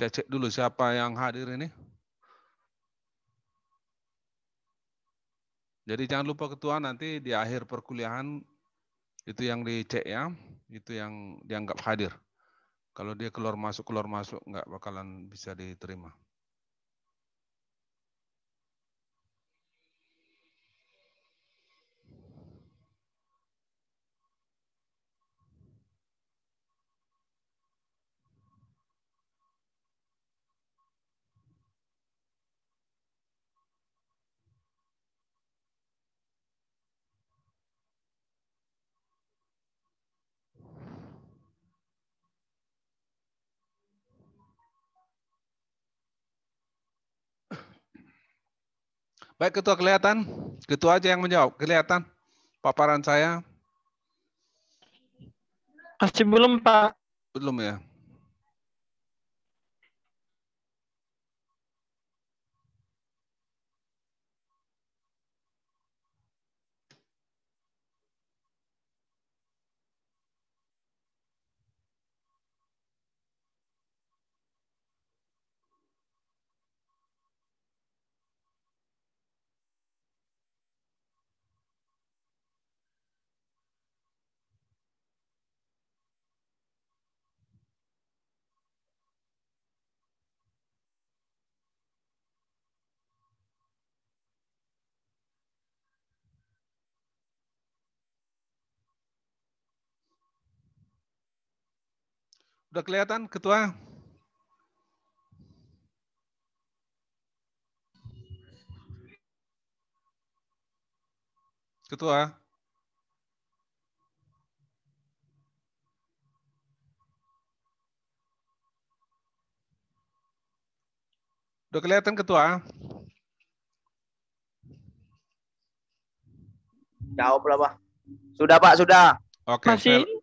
Saya cek dulu siapa yang hadir ini. Jadi jangan lupa ketua nanti di akhir perkuliahan itu yang dicek ya, itu yang dianggap hadir. Kalau dia keluar masuk keluar masuk nggak bakalan bisa diterima. Baik, ketua kelihatan. Ketua aja yang menjawab. Kelihatan paparan saya? Masih belum, Pak. Belum ya. Sudah kelihatan ketua? Ketua. Udah kelihatan ketua? Jawab Sudah, Pak, sudah. Oke. Okay, Masih.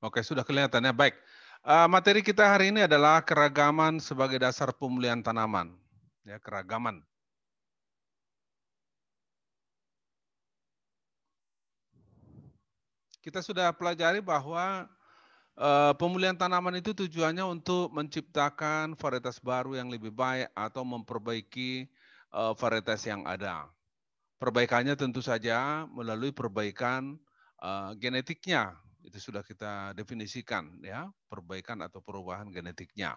Oke, sudah kelihatan ya. Baik. Uh, materi kita hari ini adalah keragaman sebagai dasar pemulihan tanaman. Ya, keragaman. Kita sudah pelajari bahwa uh, pemulihan tanaman itu tujuannya untuk menciptakan varietas baru yang lebih baik atau memperbaiki uh, varietas yang ada. Perbaikannya tentu saja melalui perbaikan uh, genetiknya, itu sudah kita definisikan ya perbaikan atau perubahan genetiknya.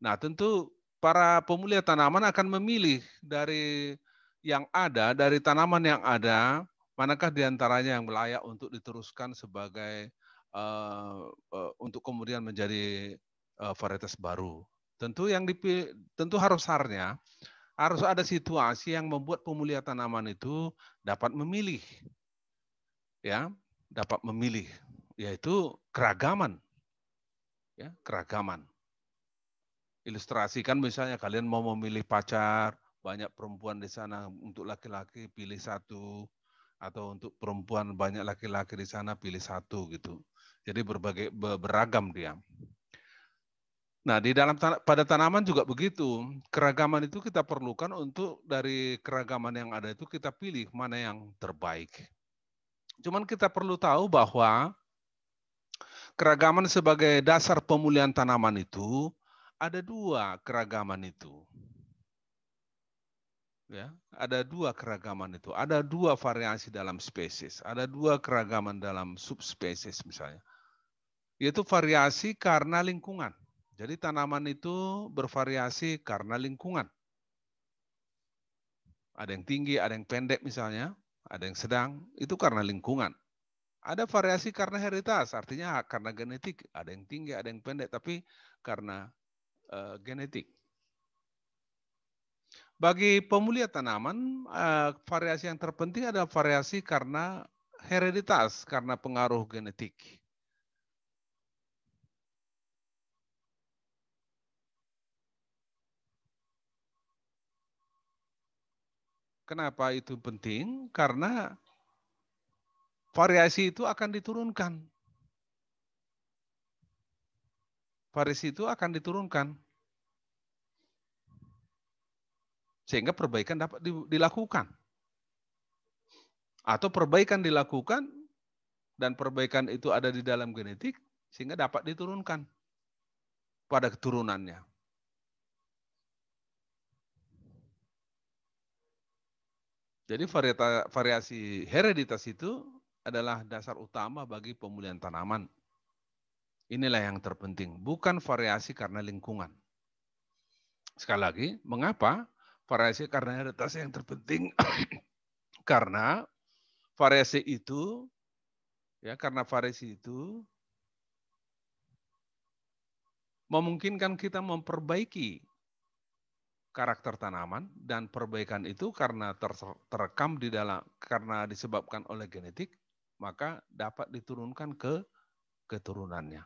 Nah tentu para pemulia tanaman akan memilih dari yang ada dari tanaman yang ada manakah diantaranya yang layak untuk diteruskan sebagai uh, uh, untuk kemudian menjadi uh, varietas baru. Tentu yang dipilih, tentu harus harusnya harus ada situasi yang membuat pemulia tanaman itu dapat memilih ya dapat memilih yaitu keragaman. Ya, keragaman. Ilustrasikan misalnya kalian mau memilih pacar, banyak perempuan di sana untuk laki-laki pilih satu atau untuk perempuan banyak laki-laki di sana pilih satu gitu. Jadi berbagai beragam dia. Nah, di dalam pada tanaman juga begitu. Keragaman itu kita perlukan untuk dari keragaman yang ada itu kita pilih mana yang terbaik. Cuman kita perlu tahu bahwa keragaman sebagai dasar pemulihan tanaman itu ada dua keragaman itu. Ya, ada dua keragaman itu, ada dua variasi dalam spesies, ada dua keragaman dalam subspesies misalnya. Yaitu variasi karena lingkungan. Jadi tanaman itu bervariasi karena lingkungan. Ada yang tinggi, ada yang pendek misalnya, ada yang sedang, itu karena lingkungan. Ada variasi karena heritas, artinya karena genetik. Ada yang tinggi, ada yang pendek, tapi karena uh, genetik. Bagi pemulia tanaman, uh, variasi yang terpenting adalah variasi karena hereditas, karena pengaruh genetik. Kenapa itu penting? Karena variasi itu akan diturunkan. Variasi itu akan diturunkan. Sehingga perbaikan dapat dilakukan. Atau perbaikan dilakukan dan perbaikan itu ada di dalam genetik sehingga dapat diturunkan pada keturunannya. Jadi variasi hereditas itu adalah dasar utama bagi pemulihan tanaman. Inilah yang terpenting, bukan variasi karena lingkungan. Sekali lagi, mengapa variasi karena realitas yang terpenting? karena variasi itu ya karena variasi itu memungkinkan kita memperbaiki karakter tanaman dan perbaikan itu karena ter terekam di dalam karena disebabkan oleh genetik maka dapat diturunkan ke keturunannya.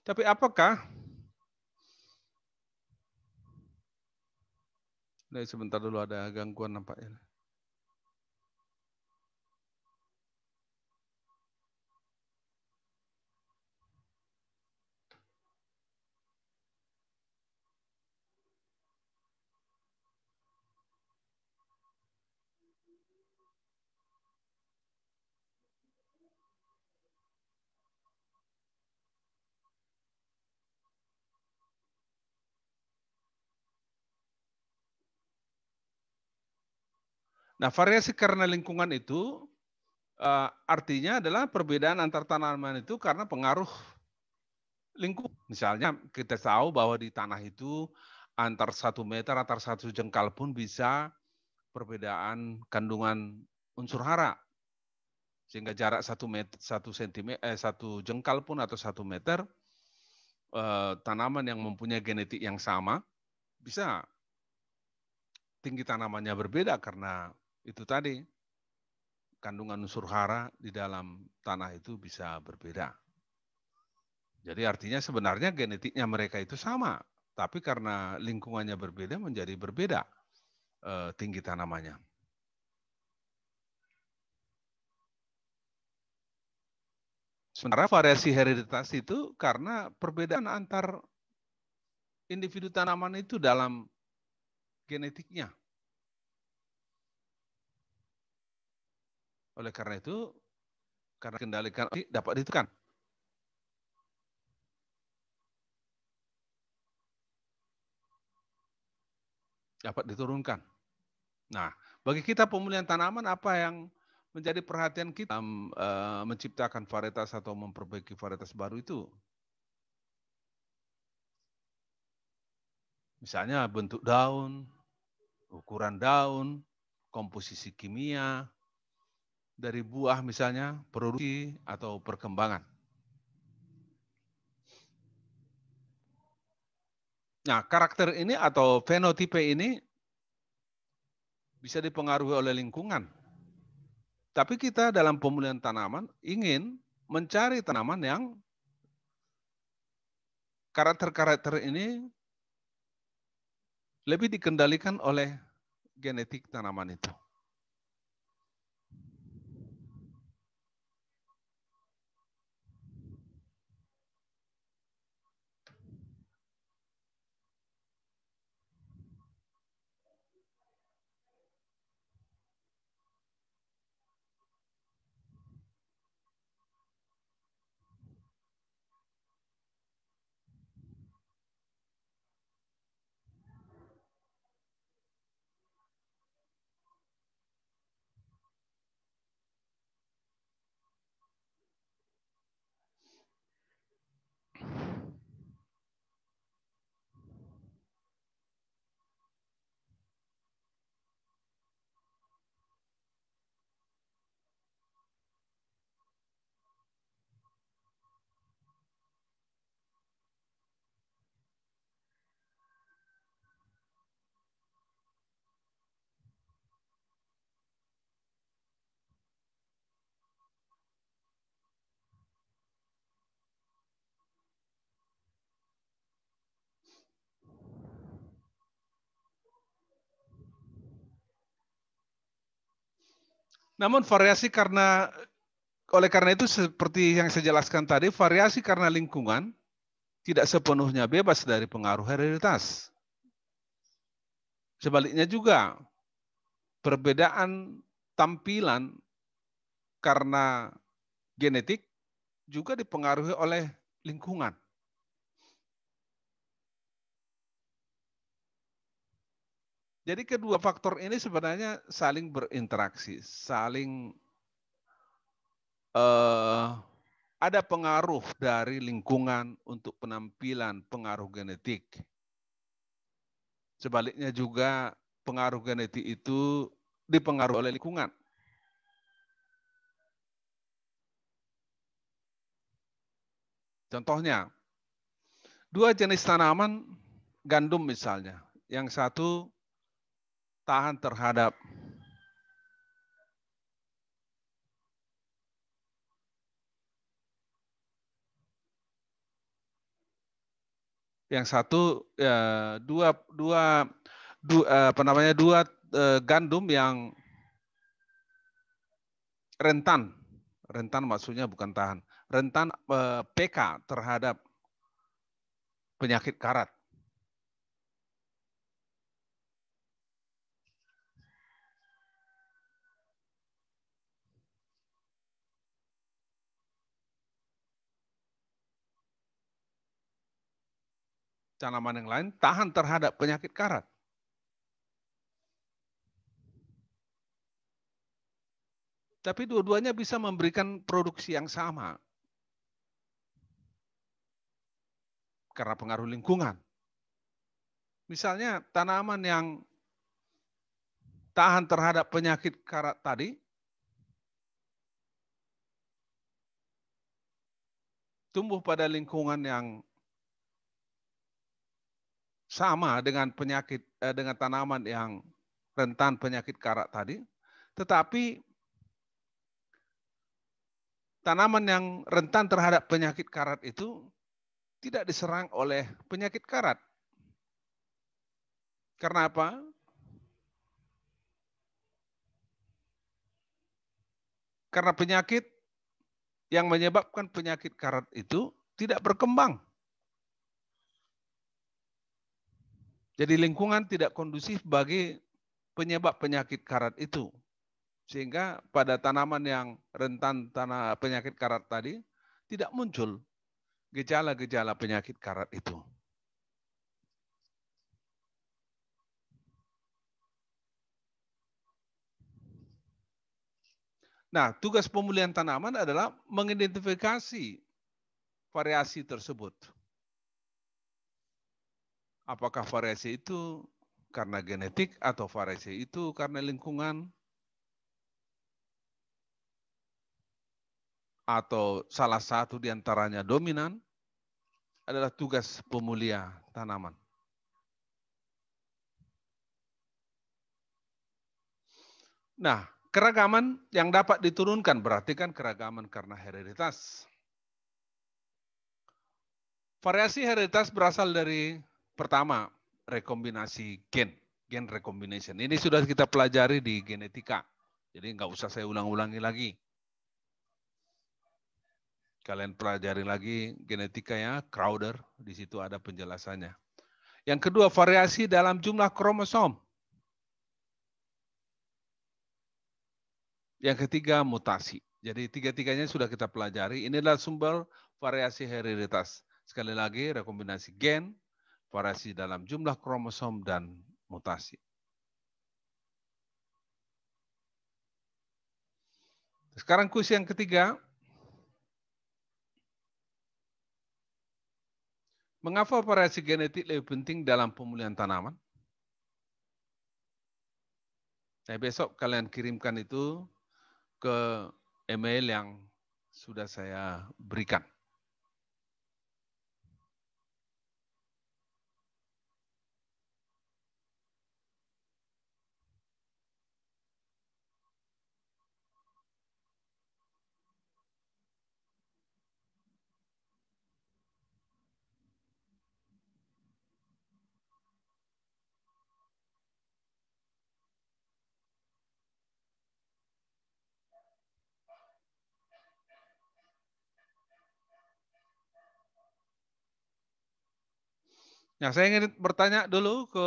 Tapi apakah Nah, sebentar dulu ada gangguan nampaknya. Nah, variasi karena lingkungan itu uh, artinya adalah perbedaan antar tanaman itu karena pengaruh lingkungan. Misalnya kita tahu bahwa di tanah itu antar satu meter, antar satu jengkal pun bisa perbedaan kandungan unsur hara. Sehingga jarak satu meter, satu eh, satu jengkal pun atau satu meter, eh, tanaman yang mempunyai genetik yang sama bisa tinggi tanamannya berbeda karena itu tadi kandungan unsur hara di dalam tanah itu bisa berbeda. Jadi artinya sebenarnya genetiknya mereka itu sama, tapi karena lingkungannya berbeda menjadi berbeda e, tinggi tanamannya. Sementara variasi hereditas itu karena perbedaan antar individu tanaman itu dalam genetiknya. Oleh karena itu, karena kendalikan dapat ditekan. Dapat diturunkan. Nah, bagi kita pemulihan tanaman apa yang menjadi perhatian kita dalam uh, eh, menciptakan varietas atau memperbaiki varietas baru itu? Misalnya bentuk daun, ukuran daun, komposisi kimia, dari buah misalnya produksi atau perkembangan. Nah, karakter ini atau fenotipe ini bisa dipengaruhi oleh lingkungan. Tapi kita dalam pemulihan tanaman ingin mencari tanaman yang karakter-karakter ini lebih dikendalikan oleh genetik tanaman itu. Namun variasi karena oleh karena itu seperti yang saya jelaskan tadi, variasi karena lingkungan tidak sepenuhnya bebas dari pengaruh hereditas. Sebaliknya juga, perbedaan tampilan karena genetik juga dipengaruhi oleh lingkungan. Jadi kedua faktor ini sebenarnya saling berinteraksi, saling uh, ada pengaruh dari lingkungan untuk penampilan, pengaruh genetik. Sebaliknya juga pengaruh genetik itu dipengaruhi oleh lingkungan. Contohnya, dua jenis tanaman gandum misalnya. Yang satu tahan terhadap yang satu ya, dua dua dua eh, apa namanya dua eh, gandum yang rentan rentan maksudnya bukan tahan rentan eh, PK terhadap penyakit karat tanaman yang lain tahan terhadap penyakit karat. Tapi dua-duanya bisa memberikan produksi yang sama. Karena pengaruh lingkungan. Misalnya tanaman yang tahan terhadap penyakit karat tadi, tumbuh pada lingkungan yang sama dengan penyakit eh, dengan tanaman yang rentan penyakit karat tadi, tetapi tanaman yang rentan terhadap penyakit karat itu tidak diserang oleh penyakit karat. Karena apa? Karena penyakit yang menyebabkan penyakit karat itu tidak berkembang. Jadi lingkungan tidak kondusif bagi penyebab penyakit karat itu. Sehingga pada tanaman yang rentan tanah penyakit karat tadi tidak muncul gejala-gejala penyakit karat itu. Nah, tugas pemulihan tanaman adalah mengidentifikasi variasi tersebut. Apakah variasi itu karena genetik atau variasi itu karena lingkungan? Atau salah satu di antaranya dominan? Adalah tugas pemulia tanaman. Nah, keragaman yang dapat diturunkan berarti kan keragaman karena hereditas. Variasi hereditas berasal dari Pertama, rekombinasi gen, gen recombination. Ini sudah kita pelajari di genetika. Jadi nggak usah saya ulang-ulangi lagi. Kalian pelajari lagi genetika ya, Crowder, di situ ada penjelasannya. Yang kedua, variasi dalam jumlah kromosom. Yang ketiga, mutasi. Jadi tiga-tiganya sudah kita pelajari. ini adalah sumber variasi hereditas. Sekali lagi, rekombinasi gen, variasi dalam jumlah kromosom dan mutasi. Sekarang kuis yang ketiga. Mengapa variasi genetik lebih penting dalam pemulihan tanaman? Nah, besok kalian kirimkan itu ke email yang sudah saya berikan. Nah, saya ingin bertanya dulu ke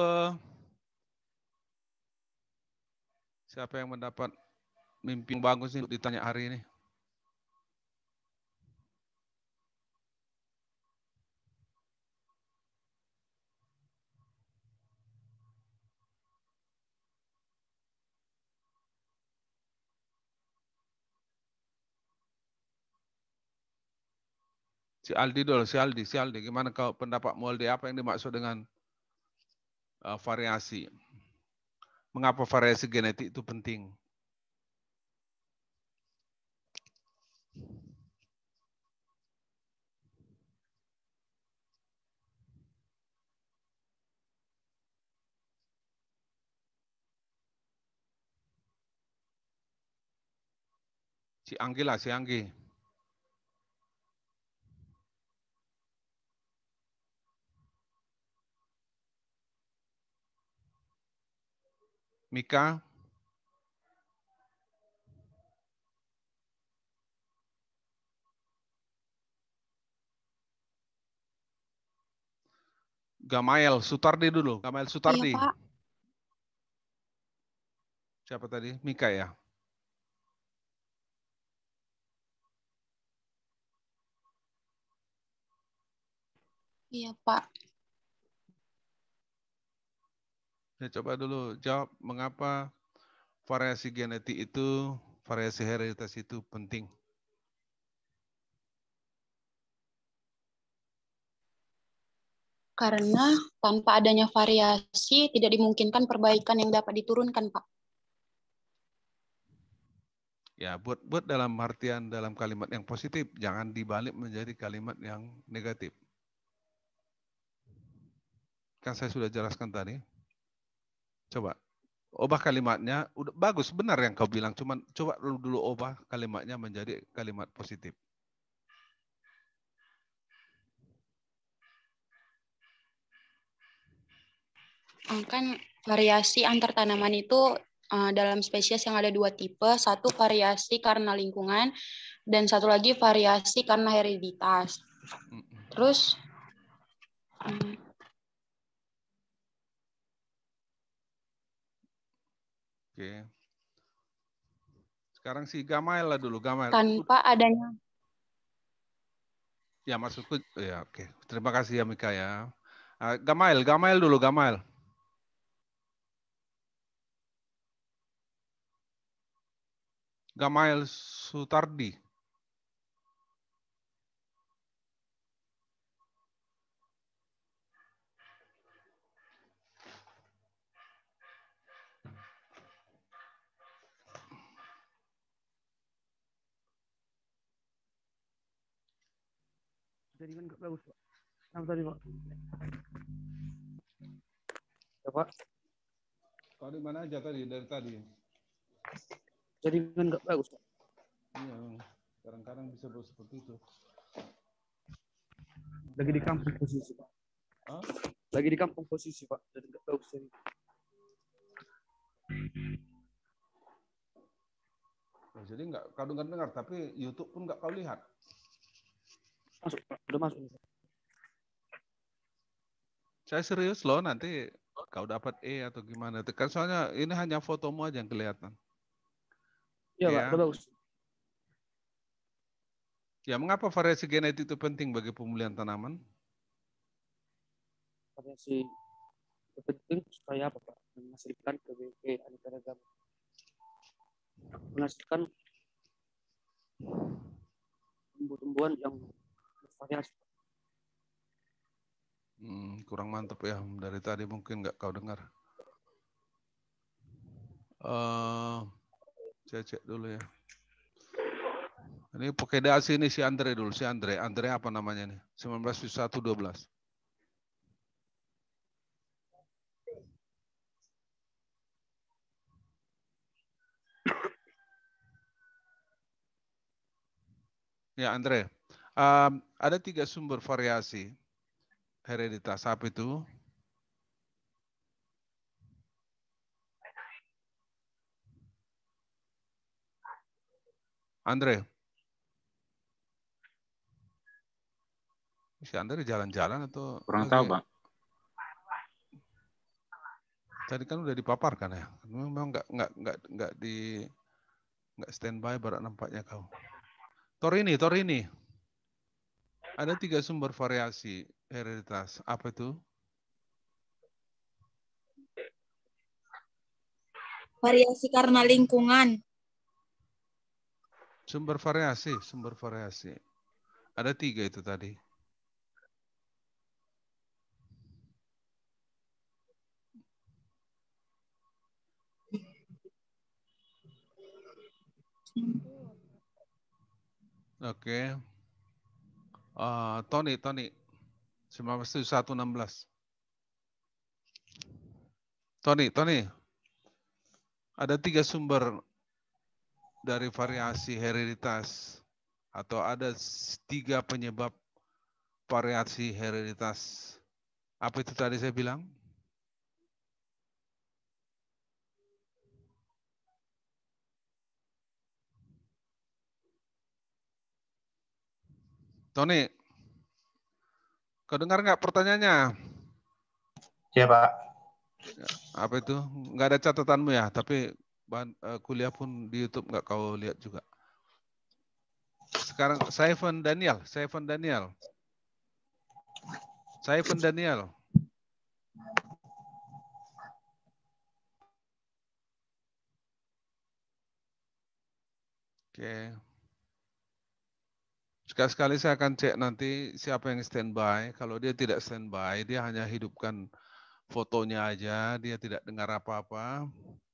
siapa yang mendapat mimpi yang bagus untuk ditanya hari ini. Si Aldi dulu, si Aldi, si Aldi. Gimana kau pendapat Aldi? Apa yang dimaksud dengan uh, variasi? Mengapa variasi genetik itu penting? Si Anggi lah, si Anggi. Mika. Gamael Sutardi dulu. Gamael Sutardi. Iya, Pak. Siapa tadi? Mika ya. Iya, Pak. Ya, coba dulu jawab mengapa variasi genetik itu, variasi hereditas itu penting. Karena tanpa adanya variasi tidak dimungkinkan perbaikan yang dapat diturunkan, Pak. Ya, buat buat dalam artian dalam kalimat yang positif, jangan dibalik menjadi kalimat yang negatif. Kan saya sudah jelaskan tadi. Coba ubah kalimatnya. Udah bagus, benar yang kau bilang. Cuman coba lu dulu ubah kalimatnya menjadi kalimat positif. Hmm, kan variasi antar tanaman itu eh, dalam spesies yang ada dua tipe, satu variasi karena lingkungan dan satu lagi variasi karena hereditas. Terus hmm, Oke. Sekarang si Gamail lah dulu, Gamail. Tanpa adanya. Ya maksudku, ya oke. Terima kasih ya Mika ya. Ah, Gamail, Gamail dulu, Gamail. Gamail Sutardi. tadi kan nggak bagus pak apa tadi pak ya pak di mana aja tadi dari tadi jadi kan nggak bagus pak iya kadang-kadang bisa bagus seperti itu lagi di kampung posisi pak Hah? lagi di kampung posisi pak jadi nggak bagus tadi nah, jadi nggak kau dengar dengar tapi YouTube pun nggak kau lihat masuk udah masuk saya serius loh nanti kau dapat E atau gimana itu kan soalnya ini hanya fotomu aja yang kelihatan iya ya. pak iya. bagus ya mengapa variasi genetik itu penting bagi pemulihan tanaman variasi penting supaya apa pak menghasilkan berbagai aneka ragam menghasilkan tumbuh-tumbuhan yang Hmm, kurang mantap ya dari tadi mungkin nggak kau dengar. Uh, cek dulu ya. Ini pakai dasi ini si Andre dulu, si Andre. Andre apa namanya nih? 19112 12. Ya, Andre. Um, ada tiga sumber variasi hereditas. Apa itu? Andre. Si Andre jalan-jalan atau? Kurang tahu, ya? Pak. Tadi kan udah dipaparkan ya. Memang nggak nggak nggak nggak di nggak standby barat nampaknya kau. Torini, Torini. ini. Ada tiga sumber variasi hereditas. Apa itu? Variasi karena lingkungan. Sumber variasi, sumber variasi. Ada tiga itu tadi. Oke. Okay. Eh, Tony, Tony, Tony. belas. Tony, Tony. Ada tiga sumber dari variasi hereditas atau ada tiga penyebab variasi hereditas. Apa itu tadi saya bilang? Tony, kau dengar nggak pertanyaannya? Iya Pak. Ya, apa itu? Nggak ada catatanmu ya, tapi eh, kuliah pun di YouTube nggak kau lihat juga. Sekarang Saifan Daniel, Saifan Daniel. Saifan Daniel. Oke. Okay. Sekali-sekali saya akan cek nanti siapa yang standby. Kalau dia tidak standby, dia hanya hidupkan fotonya aja, dia tidak dengar apa-apa.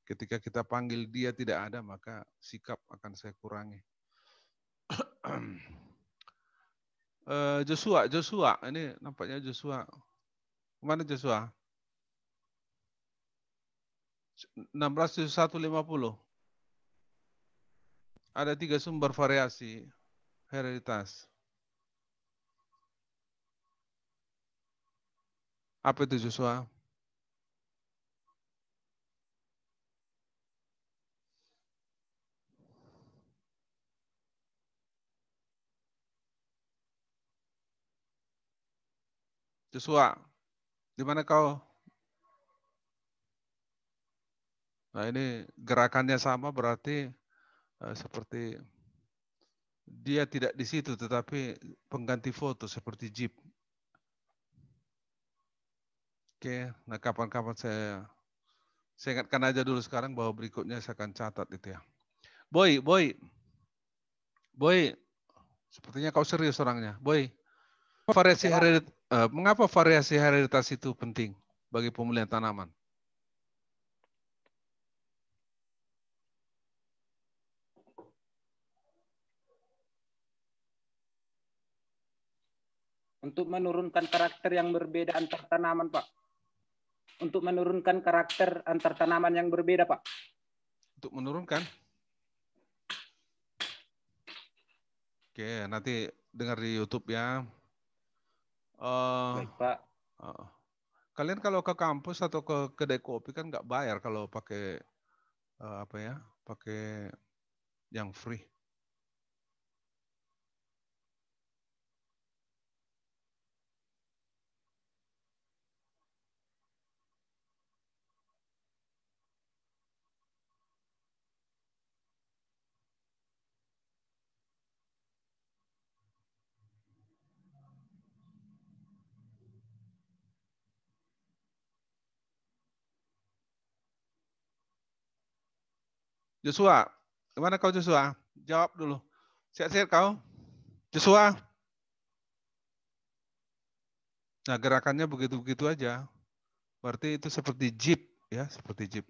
Ketika kita panggil dia tidak ada, maka sikap akan saya kurangi. Eh, Joshua, Joshua, ini nampaknya Joshua. Kemana Joshua? 16.150. Ada tiga sumber variasi Hereditas. Apa itu Joshua? Joshua, di mana kau? Nah ini gerakannya sama berarti eh, seperti dia tidak di situ tetapi pengganti foto seperti jeep. Oke, nah kapan-kapan saya saya ingatkan aja dulu sekarang bahwa berikutnya saya akan catat itu ya. Boy, boy. Boy, sepertinya kau serius orangnya. Boy, variasi ya. heredit, uh, eh, mengapa variasi hereditas itu penting bagi pemulihan tanaman? untuk menurunkan karakter yang berbeda antar tanaman, Pak. Untuk menurunkan karakter antar tanaman yang berbeda, Pak. Untuk menurunkan? Oke, nanti dengar di YouTube ya. Uh, Baik, Pak. Uh, kalian kalau ke kampus atau ke kedai kopi kan nggak bayar kalau pakai uh, apa ya, pakai yang free. Joshua, gimana kau Joshua? Jawab dulu. Siap-siap kau. Joshua. Nah, gerakannya begitu-begitu aja. Berarti itu seperti jeep, ya, seperti jeep.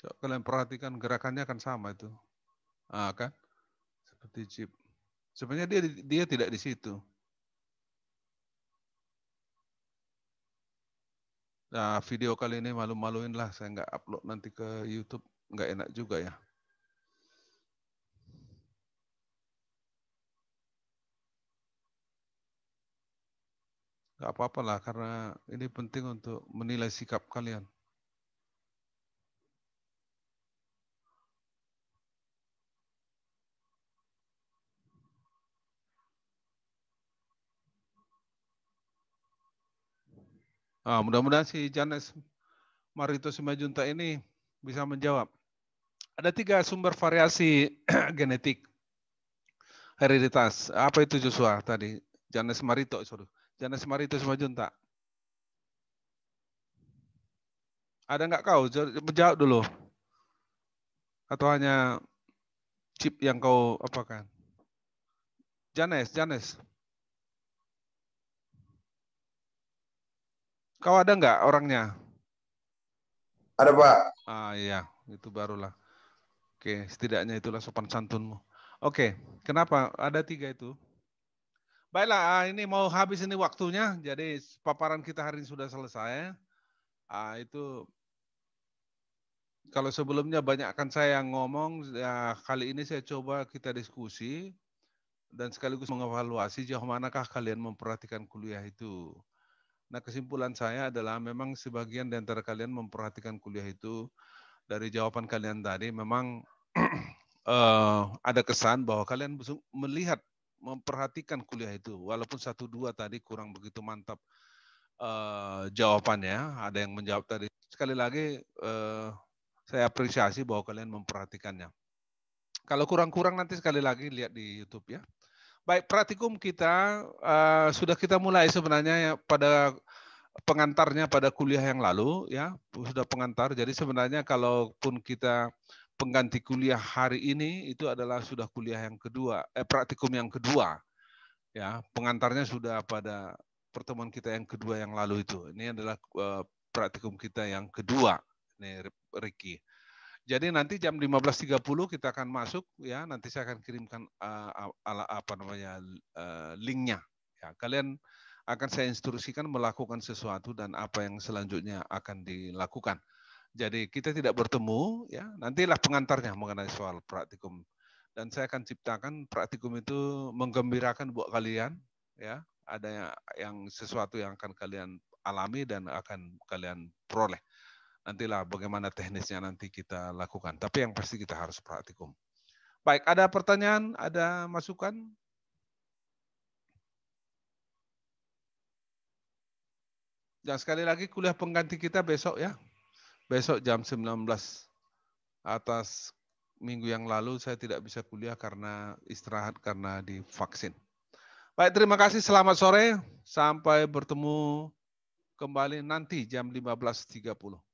Coba kalian perhatikan gerakannya akan sama itu. Ah, kan? Seperti chip. Sebenarnya dia dia tidak di situ. Nah, video kali ini malu-maluin lah. Saya nggak upload nanti ke YouTube. Nggak enak juga ya. Nggak apa-apa lah, karena ini penting untuk menilai sikap kalian. Nah, mudah-mudahan si Janes Marito Simajunta ini bisa menjawab. Ada tiga sumber variasi genetik hereditas. Apa itu Joshua tadi? Janes Marito, sorry. Janes Marito Simajunta. Ada nggak kau? Jawab dulu. Atau hanya chip yang kau apakan? Janes, Janes. Kau ada nggak orangnya? Ada Pak. Ah iya, itu barulah. Oke, setidaknya itulah sopan santunmu. Oke, kenapa? Ada tiga itu. Baiklah, ah, ini mau habis ini waktunya. Jadi paparan kita hari ini sudah selesai. Ah, itu kalau sebelumnya banyak akan saya yang ngomong, ya, kali ini saya coba kita diskusi dan sekaligus mengevaluasi jauh manakah kalian memperhatikan kuliah itu. Nah kesimpulan saya adalah memang sebagian di antara kalian memperhatikan kuliah itu dari jawaban kalian tadi memang uh, ada kesan bahwa kalian melihat memperhatikan kuliah itu walaupun satu dua tadi kurang begitu mantap uh, jawabannya ada yang menjawab tadi sekali lagi uh, saya apresiasi bahwa kalian memperhatikannya kalau kurang-kurang nanti sekali lagi lihat di YouTube ya Baik, praktikum kita uh, sudah kita mulai sebenarnya ya, pada pengantarnya pada kuliah yang lalu ya, sudah pengantar. Jadi sebenarnya kalaupun kita pengganti kuliah hari ini itu adalah sudah kuliah yang kedua, eh praktikum yang kedua. Ya, pengantarnya sudah pada pertemuan kita yang kedua yang lalu itu. Ini adalah uh, praktikum kita yang kedua. Nih Ricky. Jadi nanti jam 15.30 kita akan masuk ya, nanti saya akan kirimkan uh, ala apa namanya uh, linknya. Ya, kalian akan saya instruksikan melakukan sesuatu dan apa yang selanjutnya akan dilakukan. Jadi kita tidak bertemu ya, nantilah pengantarnya mengenai soal praktikum dan saya akan ciptakan praktikum itu menggembirakan buat kalian ya, ada yang sesuatu yang akan kalian alami dan akan kalian peroleh nantilah bagaimana teknisnya nanti kita lakukan. Tapi yang pasti kita harus praktikum. Baik, ada pertanyaan, ada masukan? Dan sekali lagi kuliah pengganti kita besok ya. Besok jam 19 atas minggu yang lalu saya tidak bisa kuliah karena istirahat karena divaksin. Baik, terima kasih. Selamat sore. Sampai bertemu kembali nanti jam 15.30.